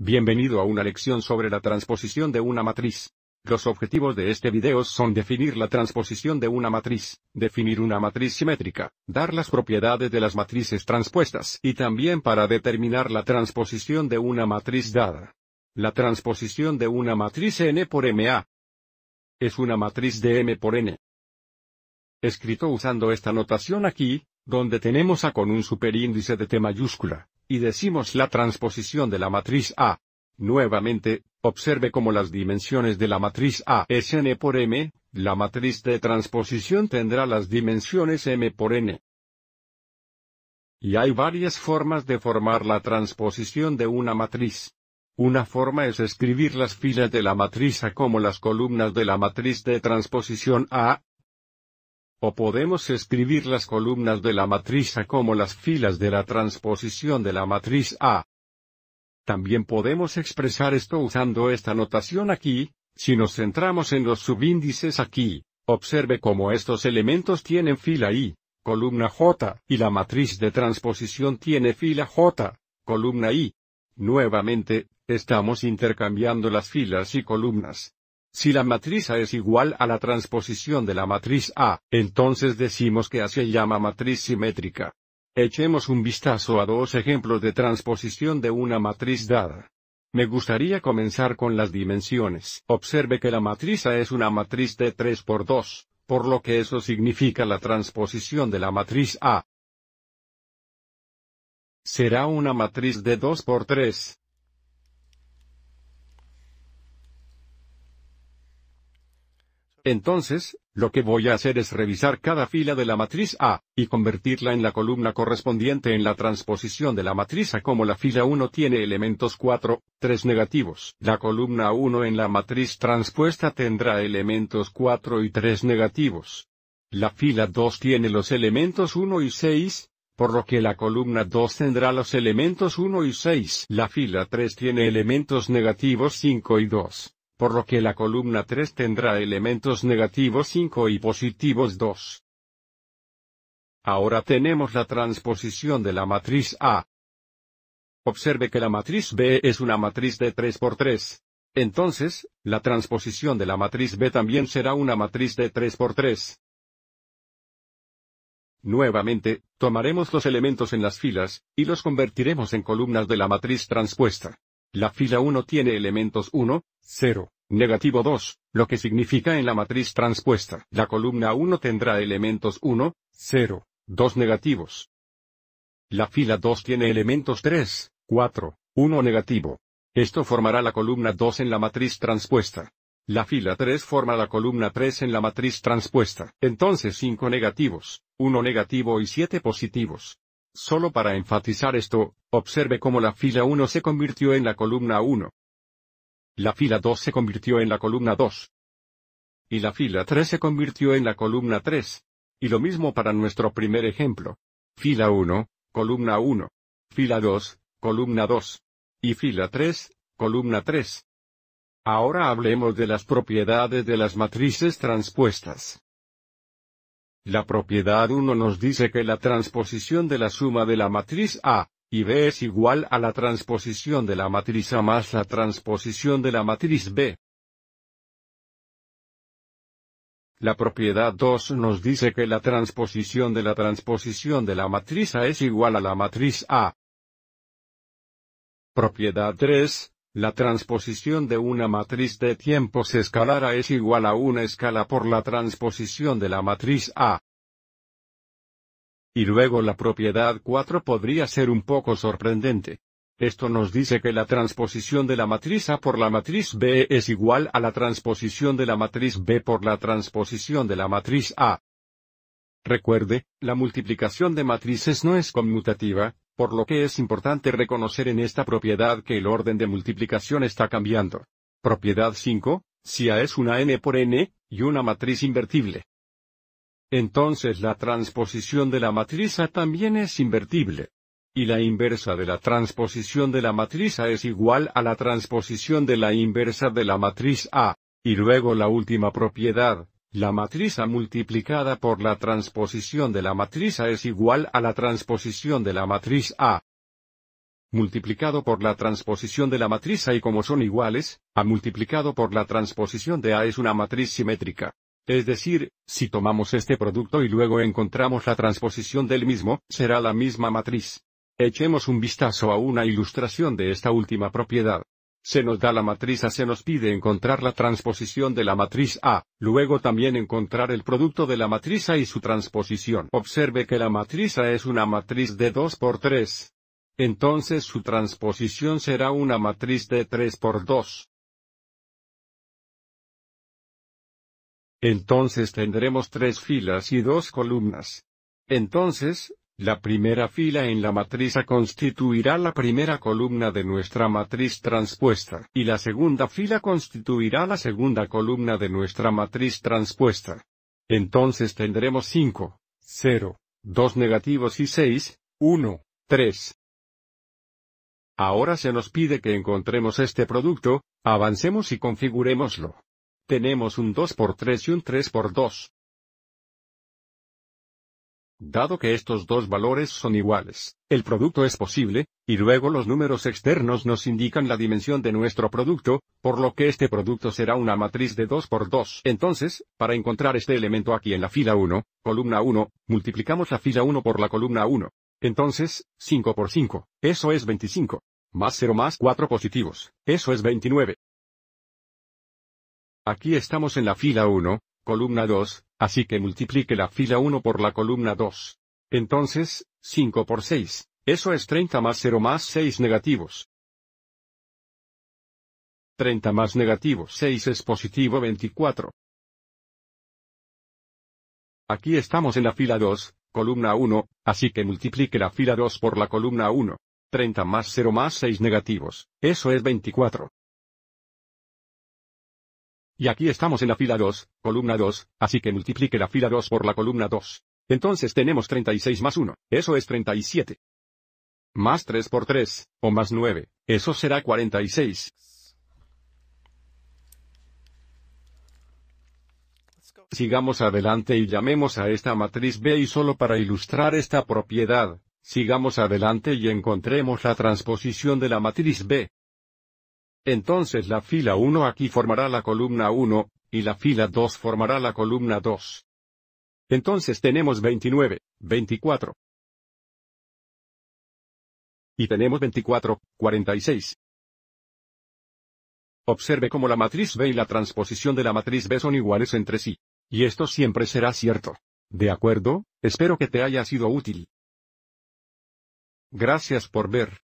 Bienvenido a una lección sobre la transposición de una matriz. Los objetivos de este video son definir la transposición de una matriz, definir una matriz simétrica, dar las propiedades de las matrices transpuestas y también para determinar la transposición de una matriz dada. La transposición de una matriz N por A es una matriz de M por N. Escrito usando esta notación aquí, donde tenemos A con un superíndice de T mayúscula, y decimos la transposición de la matriz A. Nuevamente, observe cómo las dimensiones de la matriz A es n por m, la matriz de transposición tendrá las dimensiones m por n. Y hay varias formas de formar la transposición de una matriz. Una forma es escribir las filas de la matriz A como las columnas de la matriz de transposición A, o podemos escribir las columnas de la matriz A como las filas de la transposición de la matriz A. También podemos expresar esto usando esta notación aquí, si nos centramos en los subíndices aquí, observe cómo estos elementos tienen fila I, columna J, y la matriz de transposición tiene fila J, columna I. Nuevamente, estamos intercambiando las filas y columnas. Si la matriz A es igual a la transposición de la matriz A, entonces decimos que así se llama matriz simétrica. Echemos un vistazo a dos ejemplos de transposición de una matriz dada. Me gustaría comenzar con las dimensiones. Observe que la matriz A es una matriz de 3 por 2, por lo que eso significa la transposición de la matriz A. Será una matriz de 2 por 3, Entonces, lo que voy a hacer es revisar cada fila de la matriz A, y convertirla en la columna correspondiente en la transposición de la matriz A como la fila 1 tiene elementos 4, 3 negativos. La columna 1 en la matriz transpuesta tendrá elementos 4 y 3 negativos. La fila 2 tiene los elementos 1 y 6, por lo que la columna 2 tendrá los elementos 1 y 6. La fila 3 tiene elementos negativos 5 y 2, por lo que la columna 3 tendrá elementos negativos 5 y positivos 2. Ahora tenemos la transposición de la matriz A. Observe que la matriz B es una matriz de 3 por 3. Entonces, la transposición de la matriz B también será una matriz de 3 por 3. Nuevamente, tomaremos los elementos en las filas, y los convertiremos en columnas de la matriz transpuesta. La fila 1 tiene elementos 1, 0, negativo 2, lo que significa en la matriz transpuesta, la columna 1 tendrá elementos 1, 0, 2 negativos. La fila 2 tiene elementos 3, 4, 1 negativo. Esto formará la columna 2 en la matriz transpuesta. La fila 3 forma la columna 3 en la matriz transpuesta, entonces 5 negativos, 1 negativo y 7 positivos. Solo para enfatizar esto, observe cómo la fila 1 se convirtió en la columna 1. La fila 2 se convirtió en la columna 2. Y la fila 3 se convirtió en la columna 3. Y lo mismo para nuestro primer ejemplo. Fila 1, columna 1. Fila 2, columna 2. Y fila 3, columna 3. Ahora hablemos de las propiedades de las matrices transpuestas. La propiedad 1 nos dice que la transposición de la suma de la matriz A y B es igual a la transposición de la matriz A más la transposición de la matriz B. La propiedad 2 nos dice que la transposición de la transposición de la matriz A es igual a la matriz A. Propiedad 3. La transposición de una matriz de tiempos escalar A es igual a una escala por la transposición de la matriz A. Y luego la propiedad 4 podría ser un poco sorprendente. Esto nos dice que la transposición de la matriz A por la matriz B es igual a la transposición de la matriz B por la transposición de la matriz A. Recuerde, la multiplicación de matrices no es conmutativa, por lo que es importante reconocer en esta propiedad que el orden de multiplicación está cambiando. Propiedad 5, si A es una n por n, y una matriz invertible entonces la transposición de la matriz A también es invertible. Y la inversa de la transposición de la matriz A es igual a la transposición de la inversa de la matriz A. Y luego la última propiedad, la matriz A multiplicada por la transposición de la matriz A es igual a la transposición de la matriz A multiplicado por la transposición de la matriz A y como son iguales, A multiplicado por la transposición de A es una matriz simétrica. Es decir, si tomamos este producto y luego encontramos la transposición del mismo, será la misma matriz. Echemos un vistazo a una ilustración de esta última propiedad. Se nos da la matriz A, se nos pide encontrar la transposición de la matriz A, luego también encontrar el producto de la matriz A y su transposición. Observe que la matriz A es una matriz de 2 por 3. Entonces su transposición será una matriz de 3 por 2. Entonces tendremos tres filas y dos columnas. Entonces, la primera fila en la matriz constituirá la primera columna de nuestra matriz transpuesta, y la segunda fila constituirá la segunda columna de nuestra matriz transpuesta. Entonces tendremos 5, 0, 2 negativos y 6, 1, 3. Ahora se nos pide que encontremos este producto, avancemos y configurémoslo. Tenemos un 2 por 3 y un 3 por 2 Dado que estos dos valores son iguales, el producto es posible, y luego los números externos nos indican la dimensión de nuestro producto, por lo que este producto será una matriz de 2 por 2. Entonces, para encontrar este elemento aquí en la fila 1, columna 1, multiplicamos la fila 1 por la columna 1. Entonces, 5 por 5, eso es 25. Más 0 más 4 positivos, eso es 29. Aquí estamos en la fila 1, columna 2, así que multiplique la fila 1 por la columna 2. Entonces, 5 por 6, eso es 30 más 0 más 6 negativos. 30 más negativo 6 es positivo 24. Aquí estamos en la fila 2, columna 1, así que multiplique la fila 2 por la columna 1. 30 más 0 más 6 negativos, eso es 24. Y aquí estamos en la fila 2, columna 2, así que multiplique la fila 2 por la columna 2. Entonces tenemos 36 más 1, eso es 37. Más 3 por 3, o más 9, eso será 46. Sigamos adelante y llamemos a esta matriz B y solo para ilustrar esta propiedad, sigamos adelante y encontremos la transposición de la matriz B. Entonces la fila 1 aquí formará la columna 1, y la fila 2 formará la columna 2. Entonces tenemos 29, 24. Y tenemos 24, 46. Observe cómo la matriz B y la transposición de la matriz B son iguales entre sí. Y esto siempre será cierto. ¿De acuerdo? Espero que te haya sido útil. Gracias por ver.